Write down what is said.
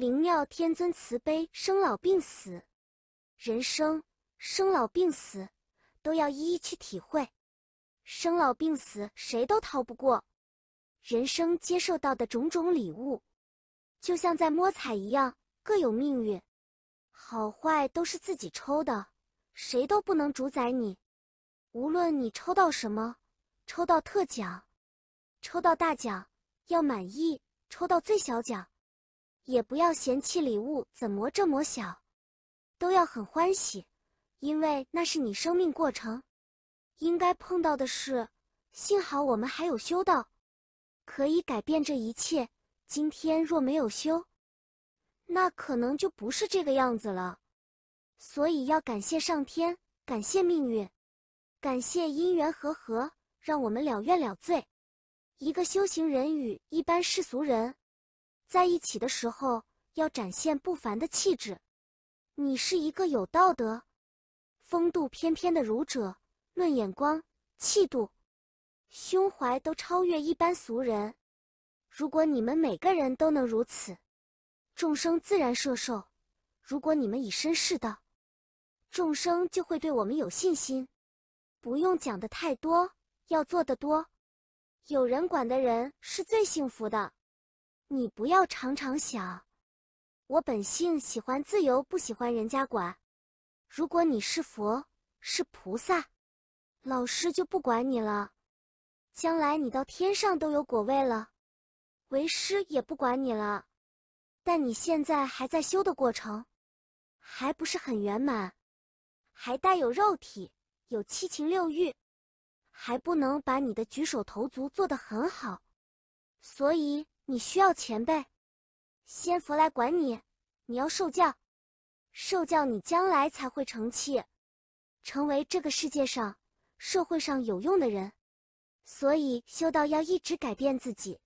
灵妙天尊慈悲，生老病死，人生生老病死都要一一去体会。生老病死谁都逃不过，人生接受到的种种礼物，就像在摸彩一样，各有命运，好坏都是自己抽的，谁都不能主宰你。无论你抽到什么，抽到特奖，抽到大奖要满意，抽到最小奖。也不要嫌弃礼物怎么这么小，都要很欢喜，因为那是你生命过程应该碰到的事。幸好我们还有修道，可以改变这一切。今天若没有修，那可能就不是这个样子了。所以要感谢上天，感谢命运，感谢因缘和合，让我们了愿了罪。一个修行人与一般世俗人。在一起的时候，要展现不凡的气质。你是一个有道德、风度翩翩的儒者，论眼光、气度、胸怀，都超越一般俗人。如果你们每个人都能如此，众生自然摄受。如果你们以身试道，众生就会对我们有信心。不用讲的太多，要做的多。有人管的人是最幸福的。你不要常常想，我本性喜欢自由，不喜欢人家管。如果你是佛，是菩萨，老师就不管你了，将来你到天上都有果位了，为师也不管你了。但你现在还在修的过程，还不是很圆满，还带有肉体，有七情六欲，还不能把你的举手投足做得很好，所以。你需要前辈、仙佛来管你，你要受教，受教你将来才会成器，成为这个世界上、社会上有用的人。所以修道要一直改变自己。